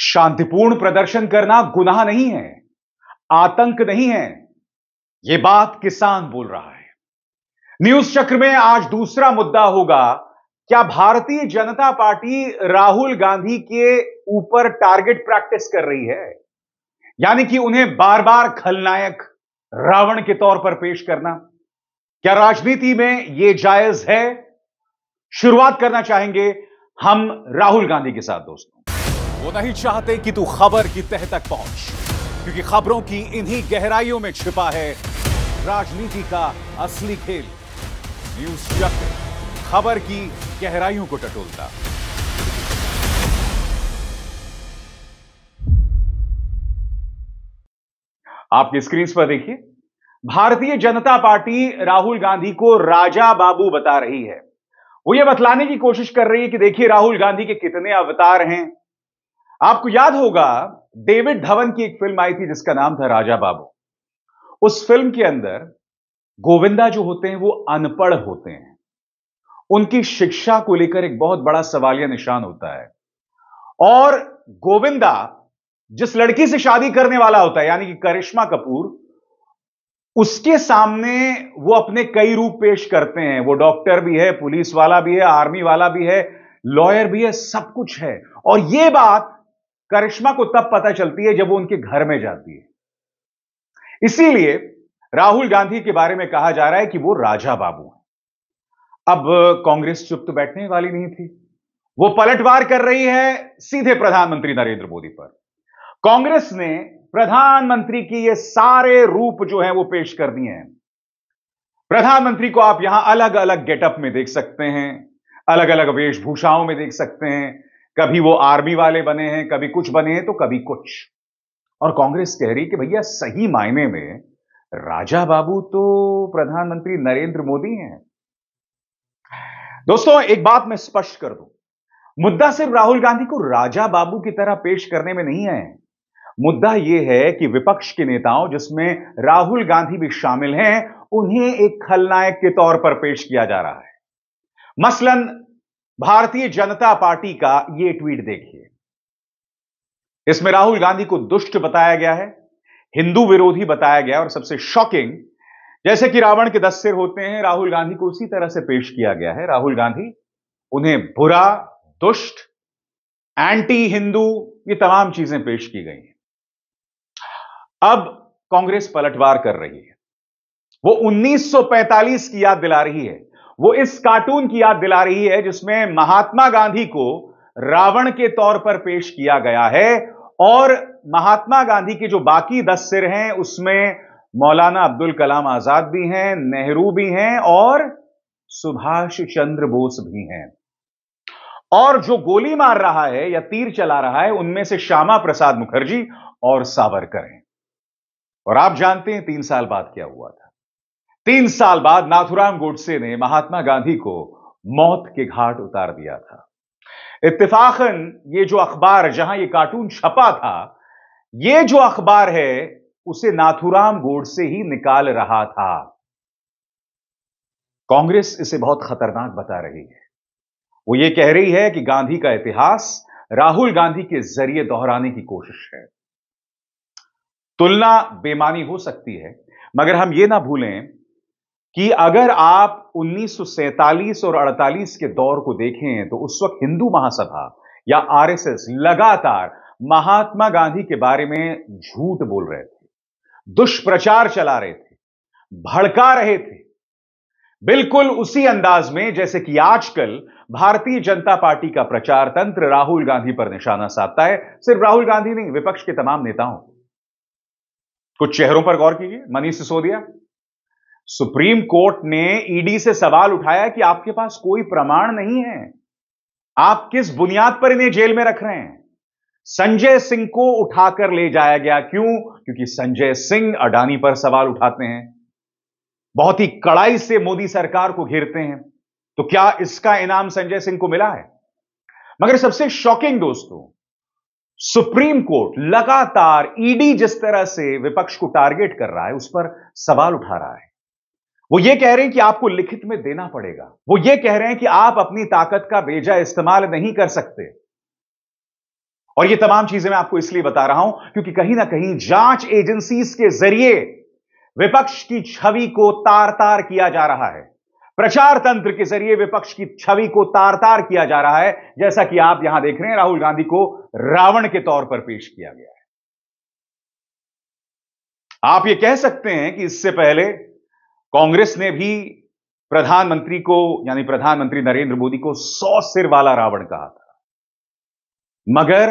शांतिपूर्ण प्रदर्शन करना गुनाह नहीं है आतंक नहीं है यह बात किसान बोल रहा है न्यूज चक्र में आज दूसरा मुद्दा होगा क्या भारतीय जनता पार्टी राहुल गांधी के ऊपर टारगेट प्रैक्टिस कर रही है यानी कि उन्हें बार बार खलनायक रावण के तौर पर पेश करना क्या राजनीति में यह जायज है शुरुआत करना चाहेंगे हम राहुल गांधी के साथ दोस्तों वो नहीं चाहते कि तू खबर की तह तक पहुंच क्योंकि खबरों की इन्हीं गहराइयों में छिपा है राजनीति का असली खेल न्यूज चक्र खबर की गहराइयों को टटोलता आपकी स्क्रीन पर देखिए भारतीय जनता पार्टी राहुल गांधी को राजा बाबू बता रही है वो ये बतलाने की कोशिश कर रही है कि देखिए राहुल गांधी के कितने अवतार हैं आपको याद होगा डेविड धवन की एक फिल्म आई थी जिसका नाम था राजा बाबू उस फिल्म के अंदर गोविंदा जो होते हैं वो अनपढ़ होते हैं उनकी शिक्षा को लेकर एक बहुत बड़ा सवालिया निशान होता है और गोविंदा जिस लड़की से शादी करने वाला होता है यानी कि करिश्मा कपूर उसके सामने वो अपने कई रूप पेश करते हैं वो डॉक्टर भी है पुलिस वाला भी है आर्मी वाला भी है लॉयर भी है सब कुछ है और ये बात करिश्मा को तब पता चलती है जब वो उनके घर में जाती है इसीलिए राहुल गांधी के बारे में कहा जा रहा है कि वो राजा बाबू हैं अब कांग्रेस चुप तो बैठने वाली नहीं थी वो पलटवार कर रही है सीधे प्रधानमंत्री नरेंद्र मोदी पर कांग्रेस ने प्रधानमंत्री की ये सारे रूप जो है वो पेश कर दिए हैं प्रधानमंत्री को आप यहां अलग अलग गेटअप में देख सकते हैं अलग अलग वेशभूषाओं में देख सकते हैं कभी वो आर्मी वाले बने हैं कभी कुछ बने हैं तो कभी कुछ और कांग्रेस कह रही कि भैया सही मायने में राजा बाबू तो प्रधानमंत्री नरेंद्र मोदी हैं दोस्तों एक बात मैं स्पष्ट कर दूं मुद्दा सिर्फ राहुल गांधी को राजा बाबू की तरह पेश करने में नहीं है मुद्दा यह है कि विपक्ष के नेताओं जिसमें राहुल गांधी भी शामिल हैं उन्हें एक खलनायक के तौर पर पेश किया जा रहा है मसलन भारतीय जनता पार्टी का ये ट्वीट देखिए इसमें राहुल गांधी को दुष्ट बताया गया है हिंदू विरोधी बताया गया और सबसे शॉकिंग जैसे कि रावण के दस सिर होते हैं राहुल गांधी को उसी तरह से पेश किया गया है राहुल गांधी उन्हें बुरा दुष्ट एंटी हिंदू ये तमाम चीजें पेश की गई हैं अब कांग्रेस पलटवार कर रही है वो 1945 की याद दिला रही है वो इस कार्टून की याद दिला रही है जिसमें महात्मा गांधी को रावण के तौर पर पेश किया गया है और महात्मा गांधी के जो बाकी दस सिर हैं उसमें मौलाना अब्दुल कलाम आजाद भी हैं नेहरू भी हैं और सुभाष चंद्र बोस भी हैं और जो गोली मार रहा है या तीर चला रहा है उनमें से श्यामा प्रसाद मुखर्जी और सावरकर हैं और आप जानते हैं तीन साल बाद क्या हुआ था तीन साल बाद नाथुराम गोडसे ने महात्मा गांधी को मौत के घाट उतार दिया था इतफाकन ये जो अखबार जहां ये कार्टून छपा था ये जो अखबार है उसे नाथुराम गोडसे ही निकाल रहा था कांग्रेस इसे बहुत खतरनाक बता रही है वो ये कह रही है कि गांधी का इतिहास राहुल गांधी के जरिए दोहराने की कोशिश है तुलना बेमानी हो सकती है मगर हम ये ना भूलें कि अगर आप उन्नीस और 48 के दौर को देखें तो उस वक्त हिंदू महासभा या आरएसएस लगातार महात्मा गांधी के बारे में झूठ बोल रहे थे दुष्प्रचार चला रहे थे भड़का रहे थे बिल्कुल उसी अंदाज में जैसे कि आजकल भारतीय जनता पार्टी का प्रचार तंत्र राहुल गांधी पर निशाना साधता है सिर्फ राहुल गांधी नहीं विपक्ष के तमाम नेताओं कुछ चेहरों पर गौर कीजिए मनीष सिसोदिया सुप्रीम कोर्ट ने ईडी से सवाल उठाया कि आपके पास कोई प्रमाण नहीं है आप किस बुनियाद पर इन्हें जेल में रख रहे हैं संजय सिंह को उठाकर ले जाया गया क्यों क्योंकि संजय सिंह अडानी पर सवाल उठाते हैं बहुत ही कड़ाई से मोदी सरकार को घेरते हैं तो क्या इसका इनाम संजय सिंह को मिला है मगर सबसे शॉकिंग दोस्तों सुप्रीम कोर्ट लगातार ईडी जिस तरह से विपक्ष को टारगेट कर रहा है उस पर सवाल उठा रहा है वो ये कह रहे हैं कि आपको लिखित में देना पड़ेगा वो ये कह रहे हैं कि आप अपनी ताकत का बेजा इस्तेमाल नहीं कर सकते और ये तमाम चीजें मैं आपको इसलिए बता रहा हूं क्योंकि कहीं ना कहीं जांच एजेंसी के जरिए विपक्ष की छवि को तार तार किया जा रहा है प्रचार तंत्र के जरिए विपक्ष की छवि को तार तार किया जा रहा है जैसा कि आप यहां देख रहे हैं राहुल गांधी को रावण के तौर पर पेश किया गया है आप ये कह सकते हैं कि इससे पहले कांग्रेस ने भी प्रधानमंत्री को यानी प्रधानमंत्री नरेंद्र मोदी को सौ सिर वाला रावण कहा था मगर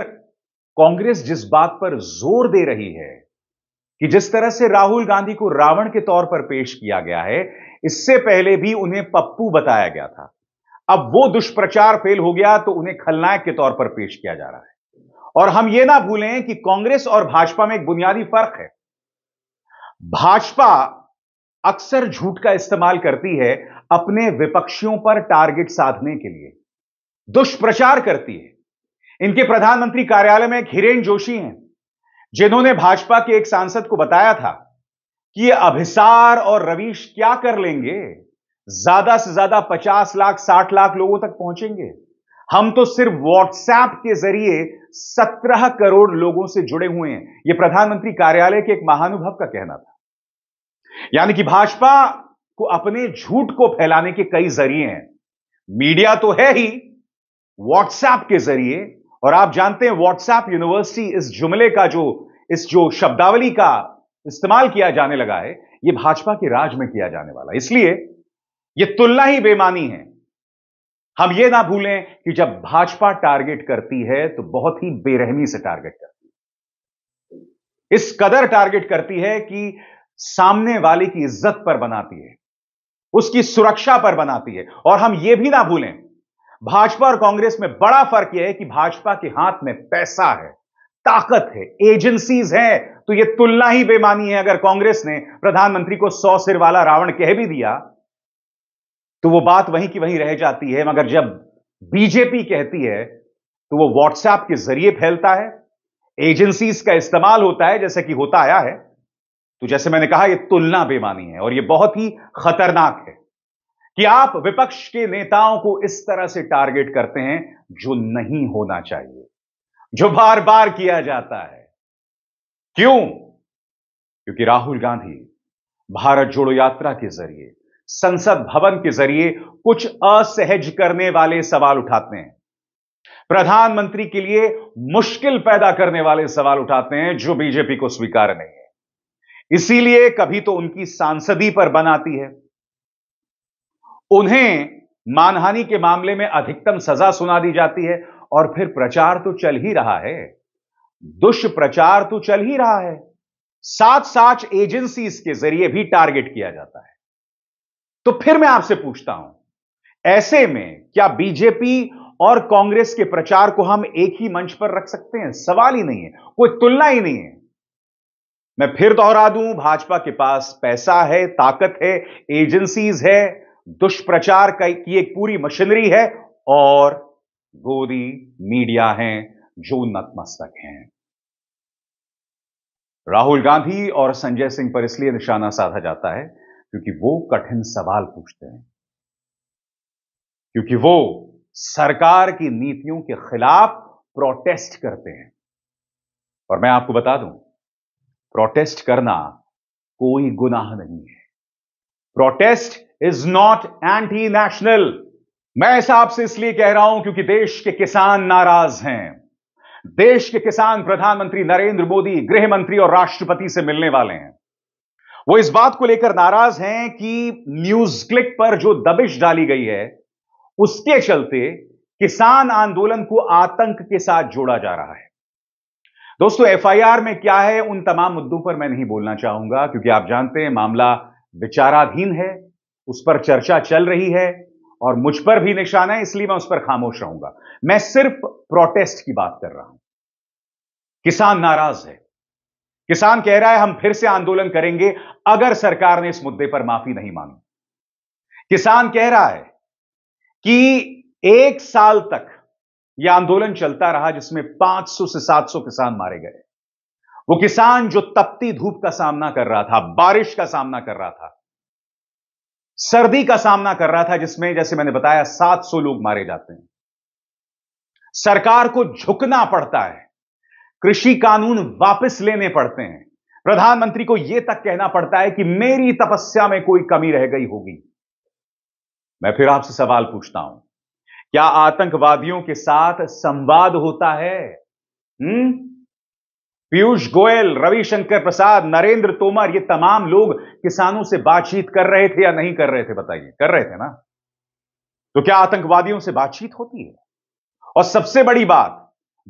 कांग्रेस जिस बात पर जोर दे रही है कि जिस तरह से राहुल गांधी को रावण के तौर पर पेश किया गया है इससे पहले भी उन्हें पप्पू बताया गया था अब वो दुष्प्रचार फेल हो गया तो उन्हें खलनायक के तौर पर पेश किया जा रहा है और हम यह ना भूलें कि कांग्रेस और भाजपा में एक बुनियादी फर्क है भाजपा अक्सर झूठ का इस्तेमाल करती है अपने विपक्षियों पर टारगेट साधने के लिए दुष्प्रचार करती है इनके प्रधानमंत्री कार्यालय में एक हिरेन जोशी हैं जिन्होंने भाजपा के एक सांसद को बताया था कि ये अभिसार और रवीश क्या कर लेंगे ज्यादा से ज्यादा 50 लाख 60 लाख लोगों तक पहुंचेंगे हम तो सिर्फ व्हाट्सएप के जरिए 17 करोड़ लोगों से जुड़े हुए हैं यह प्रधानमंत्री कार्यालय के एक महानुभव का कहना था यानी कि भाजपा को अपने झूठ को फैलाने के कई जरिए हैं मीडिया तो है ही व्हाट्सएप के जरिए और आप जानते हैं व्हाट्सएप यूनिवर्सिटी इस जुमले का जो इस जो शब्दावली का इस्तेमाल किया जाने लगा है यह भाजपा के राज में किया जाने वाला इसलिए यह तुलना ही बेमानी है हम यह ना भूलें कि जब भाजपा टारगेट करती है तो बहुत ही बेरहमी से टारगेट करती है इस कदर टारगेट करती है कि सामने वाले की इज्जत पर बनाती है उसकी सुरक्षा पर बनाती है और हम यह भी ना भूलें भाजपा और कांग्रेस में बड़ा फर्क यह है कि भाजपा के हाथ में पैसा है ताकत है एजेंसीज हैं तो यह तुलना ही बेमानी है अगर कांग्रेस ने प्रधानमंत्री को सौ सिर वाला रावण कह भी दिया तो वो बात वहीं की वहीं रह जाती है मगर जब बीजेपी कहती है तो वो व्हाट्सएप के जरिए फैलता है एजेंसीज का इस्तेमाल होता है जैसे कि होता आया है तो जैसे मैंने कहा यह तुलना बेमानी है और यह बहुत ही खतरनाक है कि आप विपक्ष के नेताओं को इस तरह से टारगेट करते हैं जो नहीं होना चाहिए जो बार बार किया जाता है क्यों क्योंकि राहुल गांधी भारत जोड़ो यात्रा के जरिए संसद भवन के जरिए कुछ असहज करने वाले सवाल उठाते हैं प्रधानमंत्री के लिए मुश्किल पैदा करने वाले सवाल उठाते हैं जो बीजेपी को स्वीकार नहीं है इसीलिए कभी तो उनकी सांसदी पर बन आती है उन्हें मानहानि के मामले में अधिकतम सजा सुना दी जाती है और फिर प्रचार तो चल ही रहा है दुष्प्रचार तो चल ही रहा है साथ साथ एजेंसी के जरिए भी टारगेट किया जाता है तो फिर मैं आपसे पूछता हूं ऐसे में क्या बीजेपी और कांग्रेस के प्रचार को हम एक ही मंच पर रख सकते हैं सवाल ही नहीं है कोई तुलना ही नहीं है मैं फिर दोहरा दूं भाजपा के पास पैसा है ताकत है एजेंसीज है दुष्प्रचार का की एक पूरी मशीनरी है और गोदी मीडिया हैं जो नतमस्तक हैं राहुल गांधी और संजय सिंह पर इसलिए निशाना साधा जाता है क्योंकि वो कठिन सवाल पूछते हैं क्योंकि वो सरकार की नीतियों के खिलाफ प्रोटेस्ट करते हैं और मैं आपको बता दूं प्रोटेस्ट करना कोई गुनाह नहीं है protest is not anti national मैं ऐसा आपसे इसलिए कह रहा हूं क्योंकि देश के किसान नाराज हैं देश के किसान प्रधानमंत्री नरेंद्र मोदी गृह मंत्री और राष्ट्रपति से मिलने वाले हैं वो इस बात को लेकर नाराज हैं कि न्यूज क्लिक पर जो दबिश डाली गई है उसके चलते किसान आंदोलन को आतंक के साथ जोड़ा जा रहा है दोस्तों एफआईआर में क्या है उन तमाम मुद्दों पर मैं नहीं बोलना चाहूंगा क्योंकि आप जानते हैं मामला विचाराधीन है उस पर चर्चा चल रही है और मुझ पर भी निशाना है इसलिए मैं उस पर खामोश रहूंगा मैं सिर्फ प्रोटेस्ट की बात कर रहा हूं किसान नाराज है किसान कह रहा है हम फिर से आंदोलन करेंगे अगर सरकार ने इस मुद्दे पर माफी नहीं मांगी किसान कह रहा है कि एक साल तक यह आंदोलन चलता रहा जिसमें 500 से 700 किसान मारे गए वो किसान जो तपती धूप का सामना कर रहा था बारिश का सामना कर रहा था सर्दी का सामना कर रहा था जिसमें जैसे मैंने बताया 700 लोग मारे जाते हैं सरकार को झुकना पड़ता है कृषि कानून वापस लेने पड़ते हैं प्रधानमंत्री को यह तक कहना पड़ता है कि मेरी तपस्या में कोई कमी रह गई होगी मैं फिर आपसे सवाल पूछता हूं क्या आतंकवादियों के साथ संवाद होता है हम्म पीयूष गोयल रविशंकर प्रसाद नरेंद्र तोमर ये तमाम लोग किसानों से बातचीत कर रहे थे या नहीं कर रहे थे बताइए कर रहे थे ना तो क्या आतंकवादियों से बातचीत होती है और सबसे बड़ी बात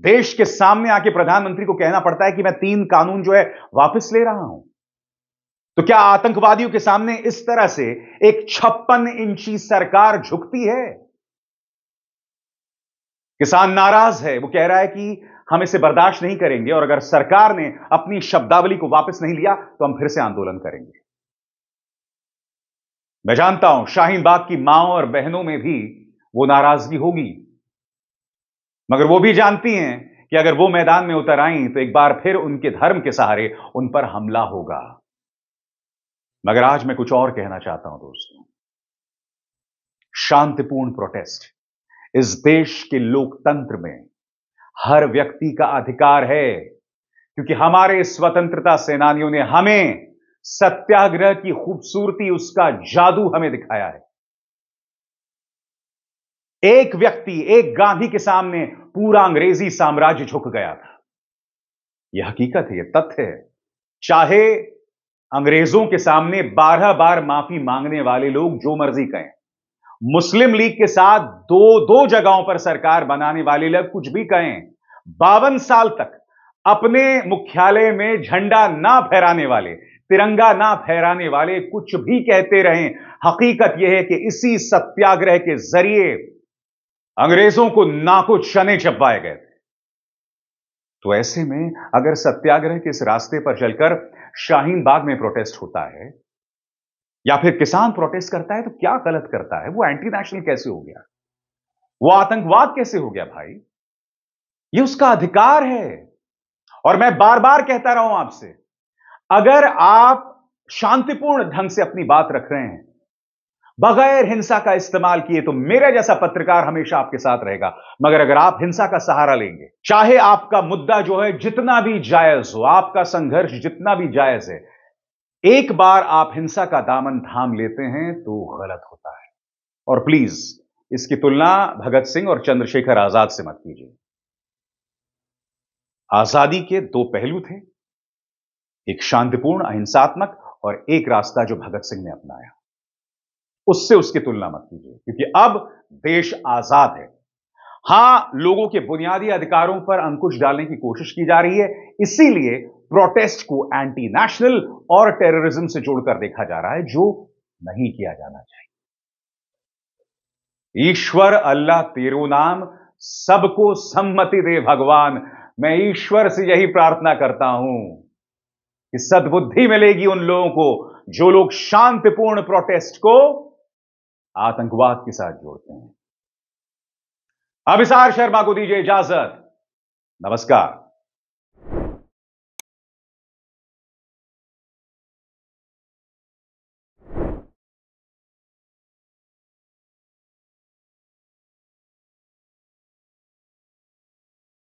देश के सामने आके प्रधानमंत्री को कहना पड़ता है कि मैं तीन कानून जो है वापस ले रहा हूं तो क्या आतंकवादियों के सामने इस तरह से एक छप्पन इंची सरकार झुकती है किसान नाराज है वो कह रहा है कि हम इसे बर्दाश्त नहीं करेंगे और अगर सरकार ने अपनी शब्दावली को वापस नहीं लिया तो हम फिर से आंदोलन करेंगे मैं जानता हूं शाहीन बाग की माओ और बहनों में भी वो नाराजगी होगी मगर वो भी जानती हैं कि अगर वो मैदान में उतर आई तो एक बार फिर उनके धर्म के सहारे उन पर हमला होगा मगर आज मैं कुछ और कहना चाहता हूं दोस्तों शांतिपूर्ण प्रोटेस्ट इस देश के लोकतंत्र में हर व्यक्ति का अधिकार है क्योंकि हमारे स्वतंत्रता सेनानियों ने हमें सत्याग्रह की खूबसूरती उसका जादू हमें दिखाया है एक व्यक्ति एक गांधी के सामने पूरा अंग्रेजी साम्राज्य झुक गया था यह हकीकत है यह तथ्य है चाहे अंग्रेजों के सामने बारह बार माफी मांगने वाले लोग जो मर्जी कहें मुस्लिम लीग के साथ दो दो जगहों पर सरकार बनाने वाले लोग कुछ भी कहें बावन साल तक अपने मुख्यालय में झंडा ना फहराने वाले तिरंगा ना फहराने वाले कुछ भी कहते रहे हकीकत यह है कि इसी सत्याग्रह के जरिए अंग्रेजों को नाको चने चपवाए गए थे तो ऐसे में अगर सत्याग्रह के इस रास्ते पर चलकर शाहीन बाग में प्रोटेस्ट होता है या फिर किसान प्रोटेस्ट करता है तो क्या गलत करता है वो एंटी नेशनल कैसे हो गया वो आतंकवाद कैसे हो गया भाई ये उसका अधिकार है और मैं बार बार कहता रहा हूं आपसे अगर आप शांतिपूर्ण ढंग से अपनी बात रख रहे हैं बगैर हिंसा का इस्तेमाल किए तो मेरा जैसा पत्रकार हमेशा आपके साथ रहेगा मगर अगर आप हिंसा का सहारा लेंगे चाहे आपका मुद्दा जो है जितना भी जायज हो आपका संघर्ष जितना भी जायज है एक बार आप हिंसा का दामन थाम लेते हैं तो गलत होता है और प्लीज इसकी तुलना भगत सिंह और चंद्रशेखर आजाद से मत कीजिए आजादी के दो पहलू थे एक शांतिपूर्ण अहिंसात्मक और एक रास्ता जो भगत सिंह ने अपनाया उससे उसकी तुलना मत कीजिए क्योंकि अब देश आजाद है हां लोगों के बुनियादी अधिकारों पर अंकुश डालने की कोशिश की जा रही है इसीलिए प्रोटेस्ट को एंटी नेशनल और टेररिज्म से जोड़कर देखा जा रहा है जो नहीं किया जाना चाहिए ईश्वर अल्लाह तेरो नाम सबको सम्मति दे भगवान मैं ईश्वर से यही प्रार्थना करता हूं कि सद्बुद्धि मिलेगी उन लोगों को जो लोग शांतिपूर्ण प्रोटेस्ट को आतंकवाद के साथ जोड़ते हैं अभिसार शर्मा को दीजिए इजाजत नमस्कार